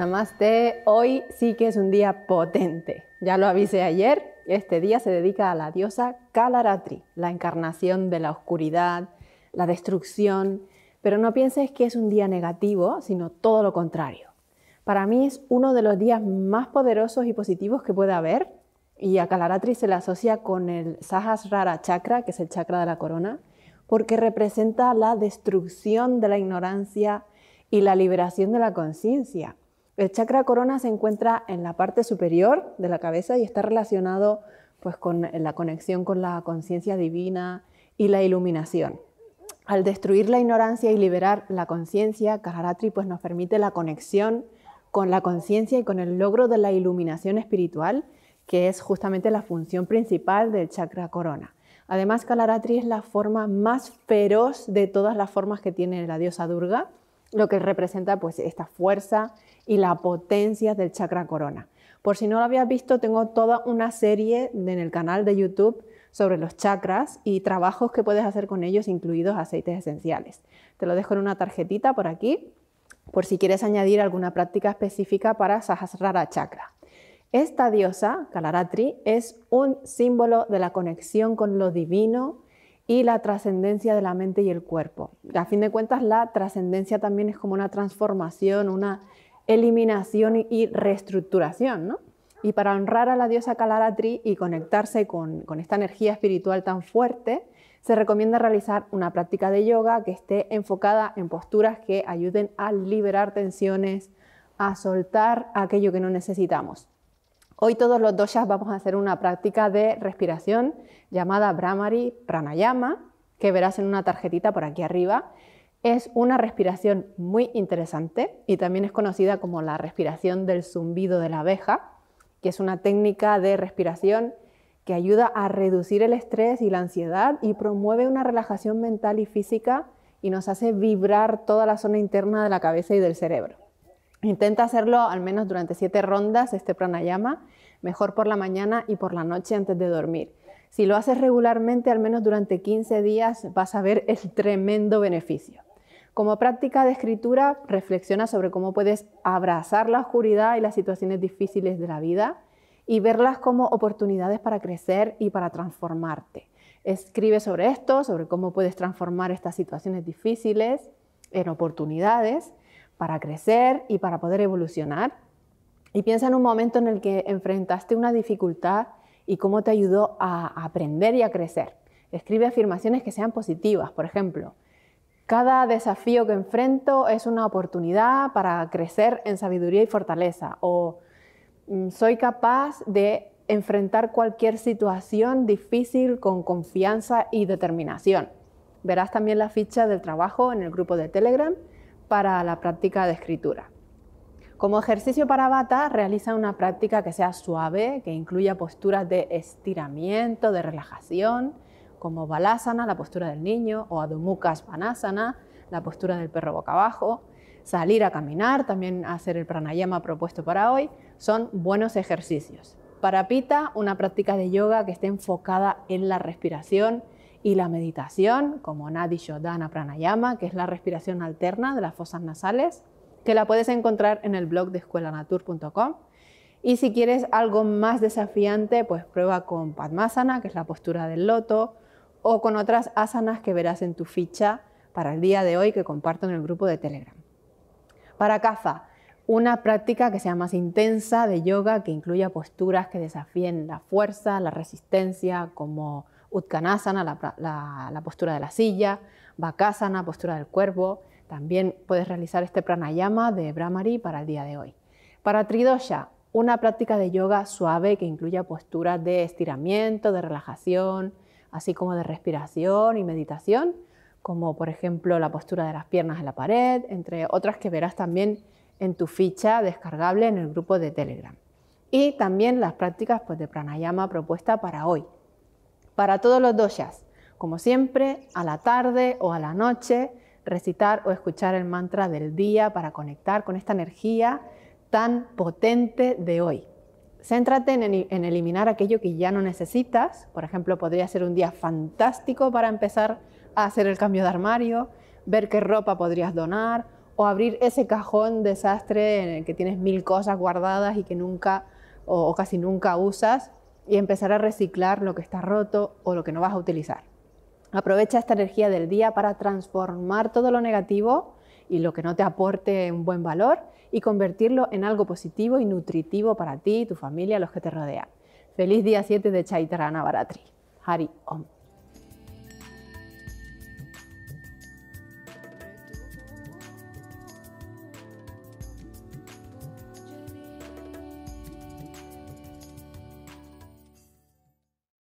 Namaste, hoy sí que es un día potente. Ya lo avisé ayer, este día se dedica a la diosa Kalaratri, la encarnación de la oscuridad, la destrucción, pero no pienses que es un día negativo, sino todo lo contrario. Para mí es uno de los días más poderosos y positivos que puede haber, y a Kalaratri se le asocia con el Sahasrara Chakra, que es el chakra de la corona, porque representa la destrucción de la ignorancia y la liberación de la conciencia. El chakra corona se encuentra en la parte superior de la cabeza y está relacionado pues, con la conexión con la conciencia divina y la iluminación. Al destruir la ignorancia y liberar la conciencia, Kalaratri pues, nos permite la conexión con la conciencia y con el logro de la iluminación espiritual, que es justamente la función principal del chakra corona. Además, Kalaratri es la forma más feroz de todas las formas que tiene la diosa Durga lo que representa pues esta fuerza y la potencia del chakra corona. Por si no lo habías visto, tengo toda una serie en el canal de YouTube sobre los chakras y trabajos que puedes hacer con ellos, incluidos aceites esenciales. Te lo dejo en una tarjetita por aquí, por si quieres añadir alguna práctica específica para Sahasrara Chakra. Esta diosa, Kalaratri, es un símbolo de la conexión con lo divino, y la trascendencia de la mente y el cuerpo. A fin de cuentas, la trascendencia también es como una transformación, una eliminación y reestructuración, Y para honrar a la diosa Kalaratri y conectarse con esta energía espiritual tan fuerte, se recomienda realizar una práctica de yoga que esté enfocada en posturas que ayuden a liberar tensiones, a soltar aquello que no necesitamos. Hoy todos los doshas vamos a hacer una práctica de respiración llamada Brahmari Pranayama, que verás en una tarjetita por aquí arriba. Es una respiración muy interesante y también es conocida como la respiración del zumbido de la abeja, que es una técnica de respiración que ayuda a reducir el estrés y la ansiedad y promueve una relajación mental y física y nos hace vibrar toda la zona interna de la cabeza y del cerebro. Intenta hacerlo al menos durante siete rondas, este pranayama, mejor por la mañana y por la noche antes de dormir. Si lo haces regularmente, al menos durante 15 días, vas a ver el tremendo beneficio. Como práctica de escritura, reflexiona sobre cómo puedes abrazar la oscuridad y las situaciones difíciles de la vida y verlas como oportunidades para crecer y para transformarte. Escribe sobre esto, sobre cómo puedes transformar estas situaciones difíciles en oportunidades para crecer y para poder evolucionar. Y piensa en un momento en el que enfrentaste una dificultad y cómo te ayudó a aprender y a crecer. Escribe afirmaciones que sean positivas, por ejemplo. Cada desafío que enfrento es una oportunidad para crecer en sabiduría y fortaleza. O mm, soy capaz de enfrentar cualquier situación difícil con confianza y determinación. Verás también la ficha del trabajo en el grupo de Telegram para la práctica de escritura. Como ejercicio para bata, realiza una práctica que sea suave, que incluya posturas de estiramiento, de relajación, como balasana, la postura del niño, o adumukas svanasana la postura del perro boca abajo. Salir a caminar, también hacer el pranayama propuesto para hoy, son buenos ejercicios. Para pita, una práctica de yoga que esté enfocada en la respiración, y la meditación, como Nadi Shodhana Pranayama, que es la respiración alterna de las fosas nasales, que la puedes encontrar en el blog de escuelanatur.com. Y si quieres algo más desafiante, pues prueba con Padmasana, que es la postura del loto, o con otras asanas que verás en tu ficha para el día de hoy que comparto en el grupo de Telegram. Para caza una práctica que sea más intensa de yoga, que incluya posturas que desafíen la fuerza, la resistencia, como Utkanasana, la, postura de la silla, Vakasana, postura del cuervo. También puedes realizar este pranayama de Brahmari para el día de hoy. Para Tridosha, una práctica de yoga suave que incluya posturas de estiramiento, de relajación, así como de respiración y meditación, como por ejemplo la postura de las piernas en la pared, entre otras que verás también en tu ficha descargable en el grupo de Telegram. Y también las prácticas pues, de pranayama propuesta para hoy, para todos los doshas. Como siempre, a la tarde o a la noche, recitar o escuchar el mantra del día para conectar con esta energía tan potente de hoy. Céntrate en, eliminar aquello que ya no necesitas. Por ejemplo, podría ser un día fantástico para empezar a hacer el cambio de armario, ver qué ropa podrías donar o abrir ese cajón desastre en el que tienes mil cosas guardadas y que nunca o casi nunca usas y empezar a reciclar lo que está roto o lo que no vas a utilizar. Aprovecha esta energía del día para transformar todo lo negativo y lo que no te aporte un buen valor y convertirlo en algo positivo y nutritivo para ti, tu familia, los que te rodean. Feliz día 7 de Chaitra Navaratri. Hari Om.